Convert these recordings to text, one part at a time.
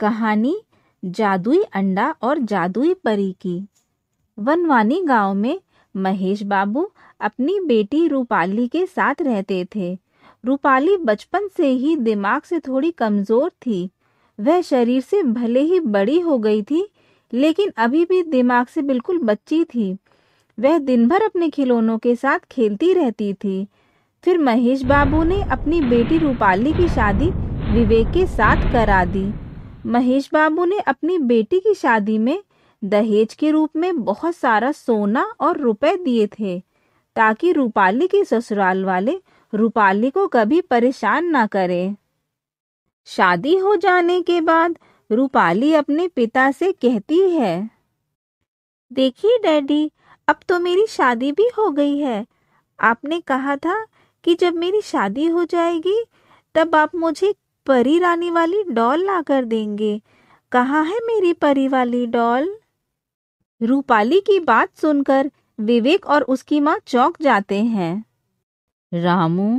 कहानी जादुई अंडा और जादुई परी की वनवानी गांव में महेश बाबू अपनी बेटी रूपाली के साथ रहते थे रूपाली बचपन से ही दिमाग से थोड़ी कमजोर थी वह शरीर से भले ही बड़ी हो गई थी लेकिन अभी भी दिमाग से बिल्कुल बच्ची थी वह दिन भर अपने खिलौनों के साथ खेलती रहती थी फिर महेश बाबू ने अपनी बेटी रूपाली की शादी विवेक के साथ करा दी महेश बाबू ने अपनी बेटी की शादी में दहेज के रूप में बहुत सारा सोना और रुपए दिए थे ताकि रूपाली के ससुराल वाले रूपाली को कभी परेशान ना करें शादी हो जाने के बाद रूपाली अपने पिता से कहती है देखिए डैडी अब तो मेरी शादी भी हो गई है आपने कहा था कि जब मेरी शादी हो जाएगी तब आप मुझे परी रानी वाली डॉल ला कर देंगे कहाँ है मेरी परी वाली डॉल रूपाली की बात सुनकर विवेक और उसकी माँ चौक जाते हैं रामू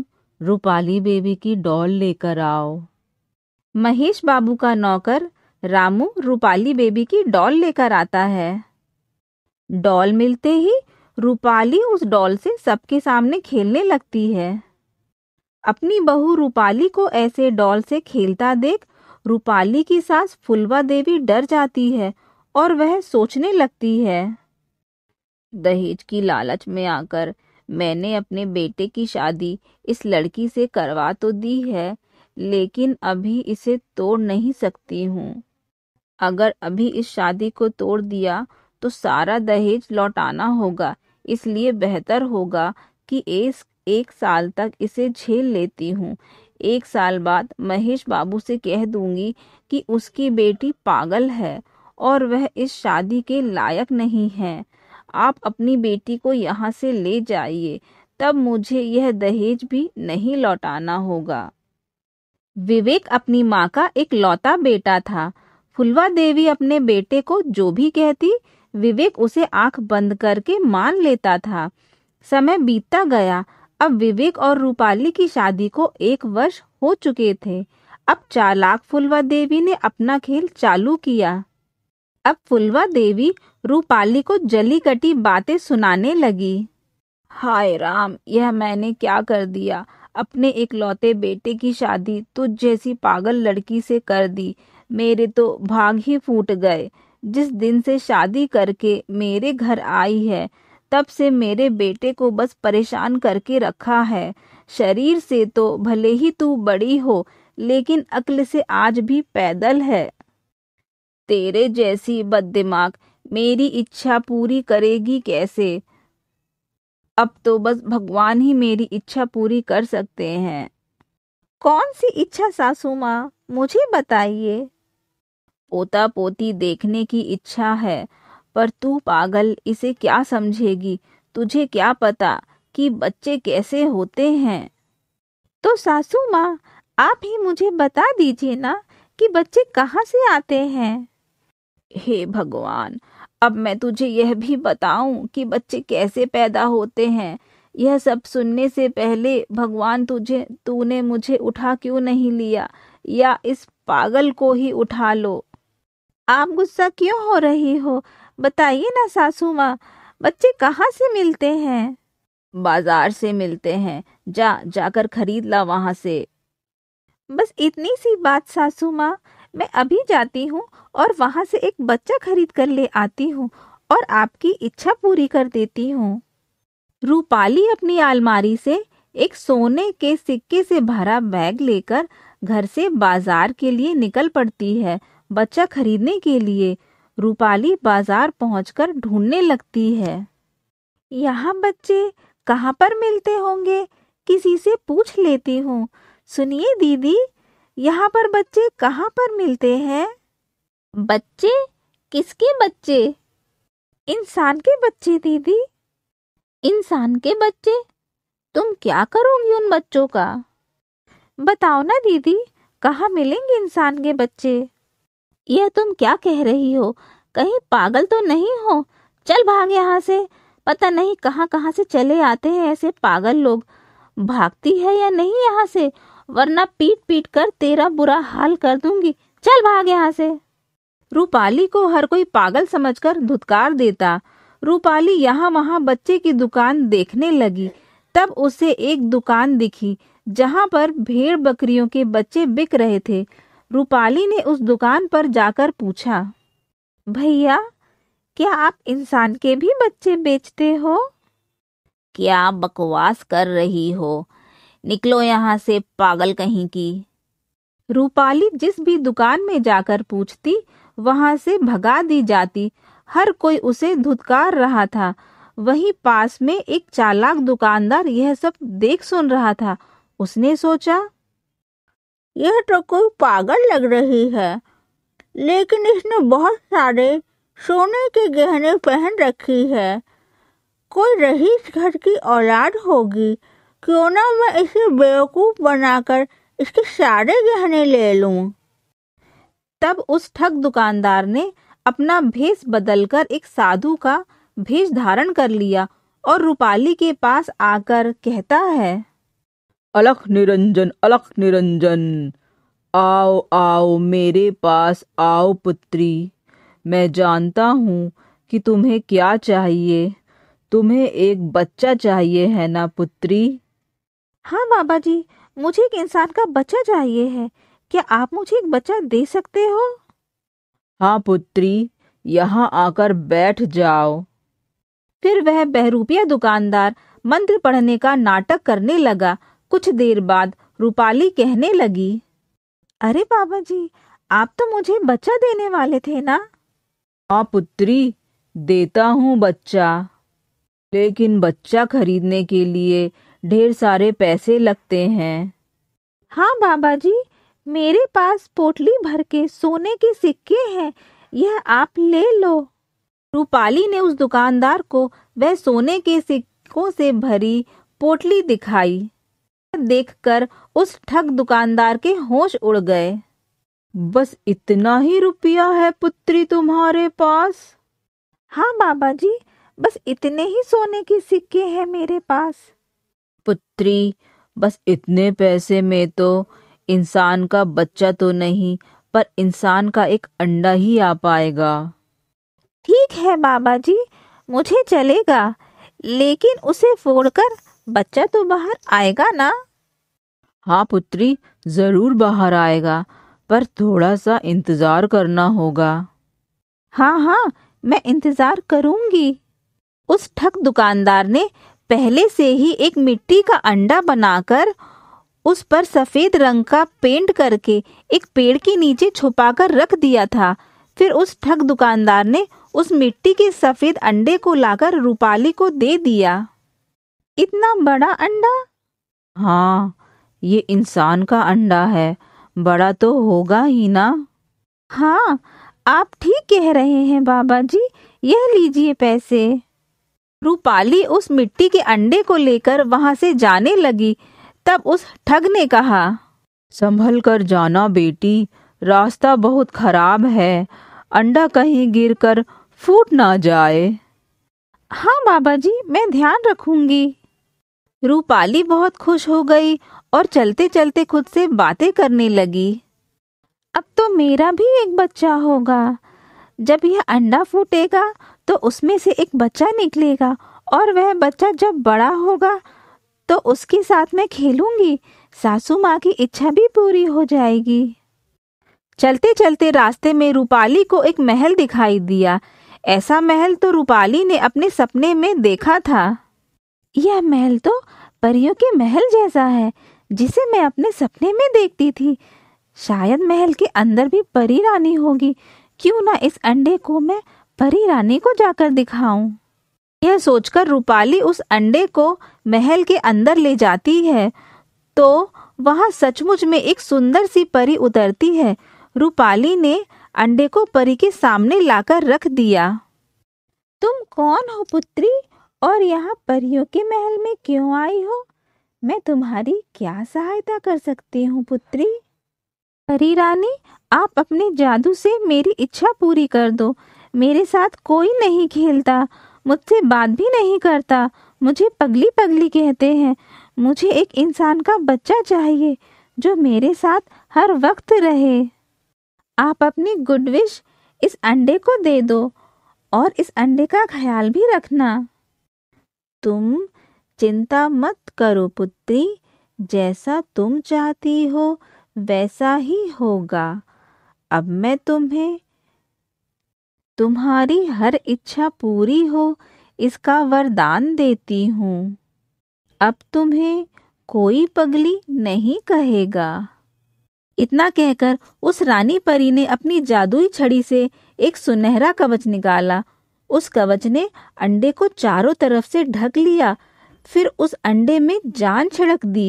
रूपाली बेबी की डॉल लेकर आओ महेश बाबू का नौकर रामू रूपाली बेबी की डॉल लेकर आता है डॉल मिलते ही रूपाली उस डॉल से सबके सामने खेलने लगती है अपनी बहू रूपाली को ऐसे डॉल से खेलता देख रूपाली की सास फुलवा देवी डर जाती है और वह सोचने लगती है दहेज की लालच में आकर मैंने अपने बेटे की शादी इस लड़की से करवा तो दी है लेकिन अभी इसे तोड़ नहीं सकती हूँ अगर अभी इस शादी को तोड़ दिया तो सारा दहेज लौटाना होगा इसलिए बेहतर होगा कि एस एक साल तक इसे झेल लेती हूँ एक साल बाद महेश बाबू से कह दूंगी कि उसकी बेटी पागल है और वह इस शादी के लायक नहीं है आप अपनी बेटी को यहाँ से ले जाइए तब मुझे यह दहेज भी नहीं लौटाना होगा विवेक अपनी माँ का एक लौता बेटा था फुलवा देवी अपने बेटे को जो भी कहती विवेक उसे आंख बंद करके मान लेता था समय बीतता गया अब विवेक और रूपाली की शादी को एक वर्ष हो चुके थे अब चालाक फुलवा देवी ने अपना खेल चालू किया अब फुलवा देवी रूपाली को जली कटी बातें सुनाने लगी हाय राम यह मैंने क्या कर दिया अपने एक लौते बेटे की शादी तुझ तो जैसी पागल लड़की से कर दी मेरे तो भाग ही फूट गए जिस दिन से शादी करके मेरे घर आई है तब से मेरे बेटे को बस परेशान करके रखा है शरीर से तो भले ही तू बड़ी हो लेकिन अक्ल से आज भी पैदल है तेरे जैसी बददिमाग मेरी इच्छा पूरी करेगी कैसे अब तो बस भगवान ही मेरी इच्छा पूरी कर सकते हैं कौन सी इच्छा सासू माँ मुझे बताइए पोता पोती देखने की इच्छा है पर तू पागल इसे क्या समझेगी तुझे क्या पता कि बच्चे कैसे होते हैं तो सासू माँ आप ही मुझे बता दीजिए ना कि बच्चे कहाँ से आते हैं हे भगवान अब मैं तुझे यह भी बताऊं कि बच्चे कैसे पैदा होते हैं यह सब सुनने से पहले भगवान तुझे तूने मुझे उठा क्यों नहीं लिया या इस पागल को ही उठा लो आप गुस्सा क्यों हो रही हो बताइए ना सासू माँ बच्चे कहाँ से मिलते हैं बाजार से मिलते हैं जा जाकर खरीद ला वहाँ से बस इतनी सी बात सासू माँ मैं अभी जाती हूँ और वहाँ से एक बच्चा खरीद कर ले आती हूँ और आपकी इच्छा पूरी कर देती हूँ रूपाली अपनी अलमारी से एक सोने के सिक्के से भरा बैग लेकर घर से बाजार के लिए निकल पड़ती है बच्चा खरीदने के लिए रूपाली बाजार पहुंचकर ढूंढने लगती है यहाँ बच्चे कहाँ पर मिलते होंगे किसी से पूछ लेती हूँ सुनिए दीदी यहाँ पर बच्चे कहाँ पर मिलते हैं बच्चे किसके बच्चे इंसान के बच्चे दीदी इंसान के बच्चे तुम क्या करोगी उन बच्चों का बताओ ना दीदी कहाँ मिलेंगे इंसान के बच्चे यह तुम क्या कह रही हो कहीं पागल तो नहीं हो चल भाग यहाँ से पता नहीं कहाँ कहाँ से चले आते हैं ऐसे पागल लोग भागती है या नहीं यहाँ से वरना पीट पीट कर तेरा बुरा हाल कर दूंगी चल भाग यहाँ से रूपाली को हर कोई पागल समझकर धुतकार देता रूपाली यहाँ वहाँ बच्चे की दुकान देखने लगी तब उसे एक दुकान दिखी जहाँ पर भेड़ बकरियों के बच्चे बिक रहे थे रूपाली ने उस दुकान पर जाकर पूछा भैया क्या आप इंसान के भी बच्चे बेचते हो क्या बकवास कर रही हो निकलो यहाँ से पागल कहीं की रूपाली जिस भी दुकान में जाकर पूछती वहां से भगा दी जाती हर कोई उसे धुतकार रहा था वहीं पास में एक चालाक दुकानदार यह सब देख सुन रहा था उसने सोचा यह तो कोई पागल लग रही है लेकिन इसने बहुत सारे सोने के गहने पहन रखी है कोई रहीस घर की औलाद होगी क्यों ना मैं इसे बेवकूफ बनाकर इसके सारे गहने ले लूं? तब उस ठग दुकानदार ने अपना भेष बदलकर एक साधु का भेष धारण कर लिया और रूपाली के पास आकर कहता है अलख निरंजन अलख निरंजन आओ आओ मेरे पास आओ पुत्री मैं जानता हूँ कि तुम्हें क्या चाहिए तुम्हें एक बच्चा चाहिए है ना पुत्री हाँ बाबा जी मुझे एक इंसान का बच्चा चाहिए है क्या आप मुझे एक बच्चा दे सकते हो हाँ पुत्री यहाँ आकर बैठ जाओ फिर वह बहरूपिया दुकानदार मंत्र पढ़ने का नाटक करने लगा कुछ देर बाद रूपाली कहने लगी अरे बाबा जी आप तो मुझे बच्चा देने वाले थे ना हाँ पुत्री देता हूँ बच्चा लेकिन बच्चा खरीदने के लिए ढेर सारे पैसे लगते हैं हाँ बाबा जी मेरे पास पोटली भर के सोने के सिक्के हैं यह आप ले लो रूपाली ने उस दुकानदार को वह सोने के सिक्कों से भरी पोटली दिखाई देखकर उस ठग दुकानदार के होश उड़ गए बस इतना ही रुपया है पुत्री तुम्हारे पास हाँ बाबा जी बस इतने ही सोने के सिक्के हैं मेरे पास पुत्री बस इतने पैसे में तो इंसान का बच्चा तो नहीं पर इंसान का एक अंडा ही आ पाएगा ठीक है बाबा जी मुझे चलेगा लेकिन उसे फोड़कर बच्चा तो बाहर आएगा ना हाँ पुत्री जरूर बाहर आएगा पर थोड़ा सा इंतजार करना होगा हाँ हाँ मैं इंतजार करूंगी उस ठग दुकानदार ने पहले से ही एक मिट्टी का अंडा बनाकर उस पर सफेद रंग का पेंट करके एक पेड़ के नीचे छुपाकर रख दिया था फिर उस ठग दुकानदार ने उस मिट्टी के सफेद अंडे को लाकर रूपाली को दे दिया इतना बड़ा अंडा हाँ ये इंसान का अंडा है बड़ा तो होगा ही ना हाँ आप ठीक कह रहे हैं बाबा जी यह लीजिए पैसे रूपाली उस मिट्टी के अंडे को लेकर वहां से जाने लगी तब उस ठग ने कहा संभल कर जाना बेटी रास्ता बहुत खराब है अंडा कहीं गिरकर फूट ना जाए हाँ बाबा जी मैं ध्यान रखूंगी रूपाली बहुत खुश हो गई और चलते चलते खुद से बातें करने लगी अब तो मेरा भी एक बच्चा होगा जब यह अंडा फूटेगा तो उसमें से एक बच्चा निकलेगा और वह बच्चा जब बड़ा होगा तो उसके साथ मैं खेलूंगी सासू माँ की इच्छा भी पूरी हो जाएगी चलते चलते रास्ते में रूपाली को एक महल दिखाई दिया ऐसा महल तो रूपाली ने अपने सपने में देखा था यह महल तो परियों के महल जैसा है जिसे मैं अपने सपने में देखती थी शायद महल के अंदर भी परी रानी होगी क्यों ना इस अंडे को मैं परी रानी को जाकर दिखाऊं यह सोचकर रूपाली उस अंडे को महल के अंदर ले जाती है तो वहां सचमुच में एक सुंदर सी परी उतरती है रूपाली ने अंडे को परी के सामने लाकर रख दिया तुम कौन हो पुत्री और यहाँ परियों के महल में क्यों आई हो मैं तुम्हारी क्या सहायता कर सकती हूँ पुत्री परी रानी आप अपने जादू से मेरी इच्छा पूरी कर दो मेरे साथ कोई नहीं खेलता मुझसे बात भी नहीं करता मुझे पगली पगली कहते हैं मुझे एक इंसान का बच्चा चाहिए जो मेरे साथ हर वक्त रहे आप अपनी गुडविश इस अंडे को दे दो और इस अंडे का ख्याल भी रखना तुम चिंता मत करो पुत्री जैसा तुम चाहती हो वैसा ही होगा अब मैं तुम्हें तुम्हारी हर इच्छा पूरी हो इसका वरदान देती हूँ अब तुम्हें कोई पगली नहीं कहेगा इतना कहकर उस रानी परी ने अपनी जादुई छड़ी से एक सुनहरा कवच निकाला उस कवच ने अंडे को चारों तरफ से ढक लिया फिर उस अंडे में जान छिड़क दी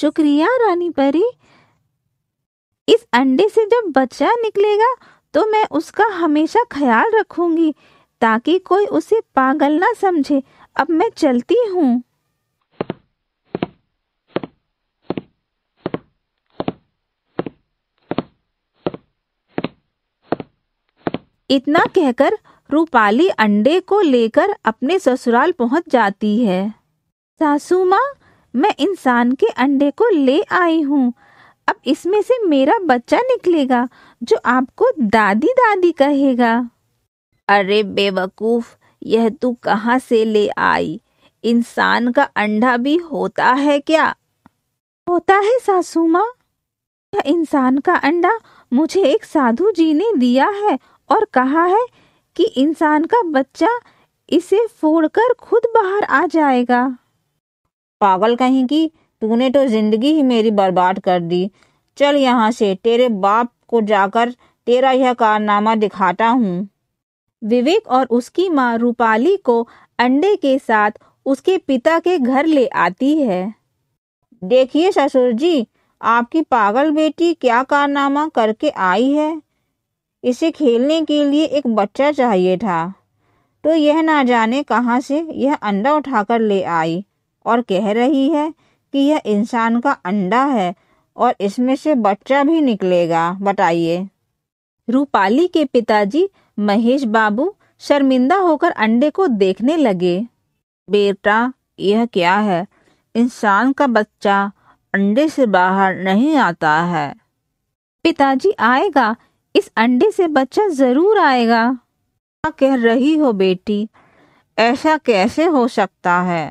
शुक्रिया रानी परी इस अंडे से जब बच्चा निकलेगा तो मैं उसका हमेशा ख्याल रखूंगी ताकि कोई उसे पागल ना समझे अब मैं चलती हूँ इतना कहकर रूपाली अंडे को लेकर अपने ससुराल पहुंच जाती है सासू माँ मैं इंसान के अंडे को ले आई हूँ अब इसमें से मेरा बच्चा निकलेगा जो आपको दादी दादी कहेगा अरे बेवकूफ यह तू कहाँ से ले आई इंसान का अंडा भी होता है क्या होता है सासू माँ यह इंसान का अंडा मुझे एक साधु जी ने दिया है और कहा है कि इंसान का बच्चा इसे फोड़कर खुद बाहर आ जाएगा पागल कहीं की तूने तो जिंदगी ही मेरी बर्बाद कर दी चल यहाँ से तेरे बाप को जाकर तेरा यह कारनामा दिखाता हूँ विवेक और उसकी माँ रूपाली को अंडे के साथ उसके पिता के घर ले आती है देखिए ससुर जी आपकी पागल बेटी क्या कारनामा करके आई है इसे खेलने के लिए एक बच्चा चाहिए था तो यह ना जाने कहाँ से यह अंडा उठाकर ले आई और कह रही है कि यह इंसान का अंडा है और इसमें से बच्चा भी निकलेगा बताइए रूपाली के पिताजी महेश बाबू शर्मिंदा होकर अंडे को देखने लगे बेटा यह क्या है इंसान का बच्चा अंडे से बाहर नहीं आता है पिताजी आएगा इस अंडे से बच्चा जरूर आएगा कह रही हो बेटी ऐसा कैसे हो सकता है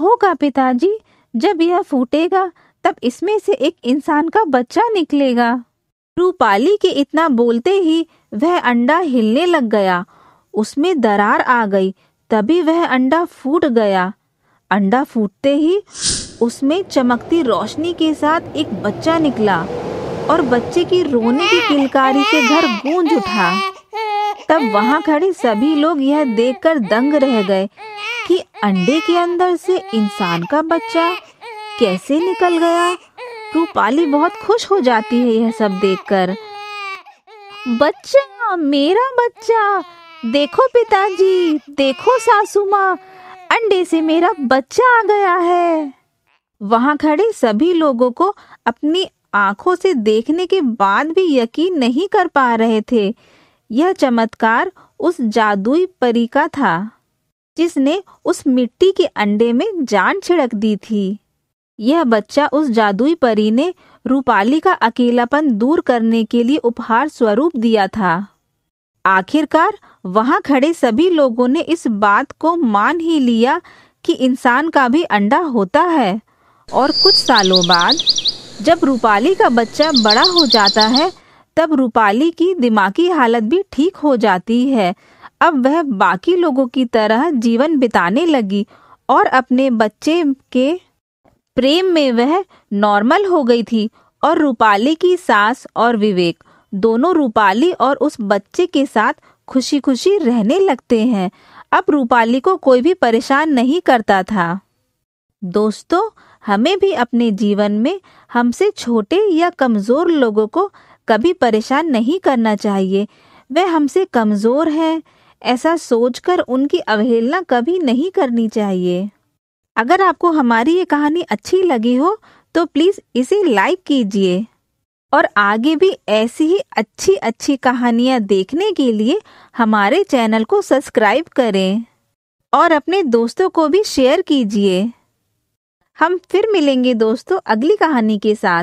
होगा पिताजी जब यह फूटेगा तब इसमें से एक इंसान का बच्चा निकलेगा रूपाली के इतना बोलते ही वह अंडा हिलने लग गया उसमें दरार आ गई तभी वह अंडा फूट गया अंडा फूटते ही उसमें चमकती रोशनी के साथ एक बच्चा निकला और बच्चे की रोने की किलकारी से घर गूंज उठा तब वहाँ खड़े सभी लोग यह देखकर दंग रह गए कि अंडे के अंदर से इंसान का बच्चा कैसे निकल गया रूपाली बहुत खुश हो जाती है यह सब देखकर बच्चा मेरा बच्चा देखो पिताजी देखो सासू माँ अंडे से मेरा बच्चा आ गया है वहां खड़े सभी लोगों को अपनी आंखों से देखने के बाद भी यकीन नहीं कर पा रहे थे यह चमत्कार उस जादुई परी का था जिसने उस मिट्टी के अंडे में जान छिड़क दी थी यह बच्चा उस जादुई परी ने रूपाली का अकेलापन दूर करने के लिए उपहार स्वरूप दिया था आखिरकार वहां खड़े सभी लोगों ने इस बात को मान ही लिया कि इंसान का भी अंडा होता है और कुछ सालों बाद जब रूपाली का बच्चा बड़ा हो जाता है तब रूपाली की दिमागी हालत भी ठीक हो जाती है अब वह बाकी लोगों की तरह जीवन बिताने लगी और अपने बच्चे के प्रेम में वह नॉर्मल हो गई थी और रूपाली की सास और विवेक दोनों रूपाली और उस बच्चे के साथ खुशी खुशी रहने लगते हैं अब रूपाली को कोई भी परेशान नहीं करता था दोस्तों हमें भी अपने जीवन में हमसे छोटे या कमज़ोर लोगों को कभी परेशान नहीं करना चाहिए वह हमसे कमज़ोर हैं ऐसा सोचकर उनकी अवहेलना कभी नहीं करनी चाहिए अगर आपको हमारी ये कहानी अच्छी लगी हो तो प्लीज़ इसे लाइक कीजिए और आगे भी ऐसी ही अच्छी अच्छी कहानियाँ देखने के लिए हमारे चैनल को सब्सक्राइब करें और अपने दोस्तों को भी शेयर कीजिए हम फिर मिलेंगे दोस्तों अगली कहानी के साथ